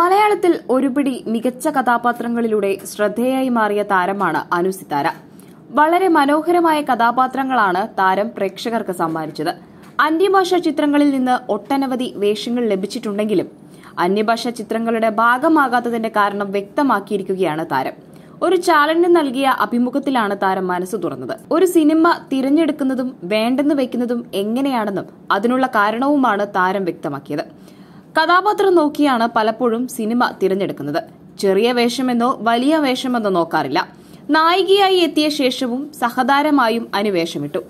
മലയാളത്തിൽ ഒരുപിടി മികച്ച കഥാപാത്രങ്ങളിലൂടെ ശ്രദ്ധേയായി മാറിയ താരമാണ് അനുസിതാര വളരെ മനോഹരമായ കഥാപാത്രങ്ങളാണ് താരം പ്രേക്ഷകർക്ക് സമ്മാനിച്ചത് അന്യഭാഷ ചിത്രങ്ങളിൽ നിന്ന് ഒട്ടനവധി വേഷങ്ങൾ ലഭിച്ചിട്ടുണ്ടെങ്കിലും അന്യഭാഷ ചിത്രങ്ങളുടെ ഭാഗമാകാത്തതിന്റെ കാരണം വ്യക്തമാക്കിയിരിക്കുകയാണ് താരം ഒരു ചാലഞ്ച് നൽകിയ അഭിമുഖത്തിലാണ് താരം മനസ്സ് തുറന്നത് ഒരു സിനിമ തിരഞ്ഞെടുക്കുന്നതും വേണ്ടെന്ന് വെക്കുന്നതും എങ്ങനെയാണെന്നും അതിനുള്ള കാരണവുമാണ് താരം വ്യക്തമാക്കിയത് കഥാപാത്രം നോക്കിയാണ് പലപ്പോഴും സിനിമ തിരഞ്ഞെടുക്കുന്നത് ചെറിയ വേഷമെന്നോ വലിയ വേഷമെന്നോ നോക്കാറില്ല നായികയായി എത്തിയ ശേഷവും സഹതാരമായും അനുവേഷമിട്ടു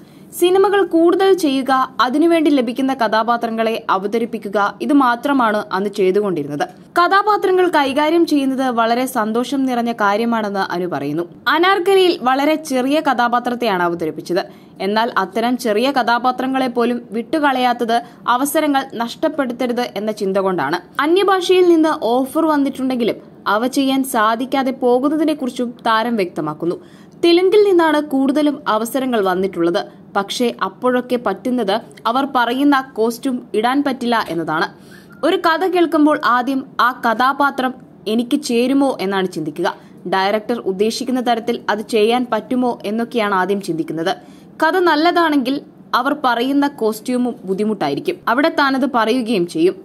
സിനിമകൾ കൂടുതൽ ചെയ്യുക അതിനുവേണ്ടി ലഭിക്കുന്ന കഥാപാത്രങ്ങളെ അവതരിപ്പിക്കുക ഇത് മാത്രമാണ് അന്ന് ചെയ്തുകൊണ്ടിരുന്നത് കഥാപാത്രങ്ങൾ കൈകാര്യം ചെയ്യുന്നത് വളരെ സന്തോഷം നിറഞ്ഞ കാര്യമാണെന്ന് അനു പറയുന്നു അനാർക്കലിയിൽ വളരെ ചെറിയ കഥാപാത്രത്തെയാണ് അവതരിപ്പിച്ചത് എന്നാൽ അത്തരം ചെറിയ കഥാപാത്രങ്ങളെ പോലും വിട്ടുകളയാത്തത് അവസരങ്ങൾ നഷ്ടപ്പെടുത്തരുത് എന്ന ചിന്ത കൊണ്ടാണ് അന്യഭാഷയിൽ നിന്ന് ഓഫർ വന്നിട്ടുണ്ടെങ്കിലും അവ ചെയ്യാൻ സാധിക്കാതെ പോകുന്നതിനെക്കുറിച്ചും താരം വ്യക്തമാക്കുന്നു തെലുങ്കിൽ നിന്നാണ് കൂടുതലും അവസരങ്ങൾ വന്നിട്ടുള്ളത് പക്ഷേ അപ്പോഴൊക്കെ പറ്റുന്നത് അവർ പറയുന്ന കോസ്റ്റ്യൂം ഇടാൻ പറ്റില്ല എന്നതാണ് ഒരു കഥ കേൾക്കുമ്പോൾ ആദ്യം ആ കഥാപാത്രം എനിക്ക് ചേരുമോ എന്നാണ് ചിന്തിക്കുക ഡയറക്ടർ ഉദ്ദേശിക്കുന്ന തരത്തിൽ അത് ചെയ്യാൻ പറ്റുമോ എന്നൊക്കെയാണ് ആദ്യം ചിന്തിക്കുന്നത് കഥ നല്ലതാണെങ്കിൽ അവർ പറയുന്ന കോസ്റ്റ്യൂമും ബുദ്ധിമുട്ടായിരിക്കും അവിടെ താനത് പറയുകയും ചെയ്യും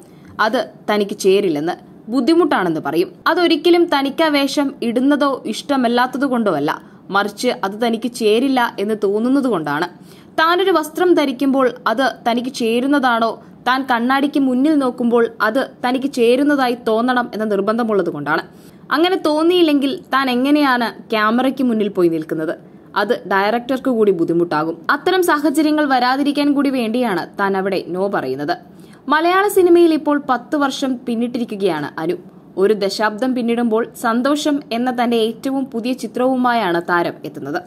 അത് തനിക്ക് ചേരില്ലെന്ന് ബുദ്ധിമുട്ടാണെന്ന് പറയും അതൊരിക്കലും തനിക്ക് വേഷം ഇടുന്നതോ ഇഷ്ടമല്ലാത്തത് കൊണ്ടോ അല്ല മറിച്ച് അത് തനിക്ക് ചേരില്ല എന്ന് തോന്നുന്നത് കൊണ്ടാണ് താനൊരു വസ്ത്രം ധരിക്കുമ്പോൾ അത് തനിക്ക് ചേരുന്നതാണോ താൻ കണ്ണാടിക്ക് മുന്നിൽ നോക്കുമ്പോൾ അത് തനിക്ക് ചേരുന്നതായി തോന്നണം എന്ന നിർബന്ധമുള്ളത് കൊണ്ടാണ് അങ്ങനെ തോന്നിയില്ലെങ്കിൽ താൻ എങ്ങനെയാണ് ക്യാമറയ്ക്ക് മുന്നിൽ പോയി നിൽക്കുന്നത് അത് ഡയറക്ടർക്ക് കൂടി ബുദ്ധിമുട്ടാകും അത്തരം സാഹചര്യങ്ങൾ വരാതിരിക്കാൻ കൂടി വേണ്ടിയാണ് താൻ അവിടെ നോ പറയുന്നത് മലയാള സിനിമയിൽ ഇപ്പോൾ പത്ത് വർഷം പിന്നിട്ടിരിക്കുകയാണ് അനു ഒരു ദശാബ്ദം പിന്നിടുമ്പോൾ സന്തോഷം എന്ന തന്റെ ഏറ്റവും പുതിയ ചിത്രവുമായാണ് താരം എത്തുന്നത്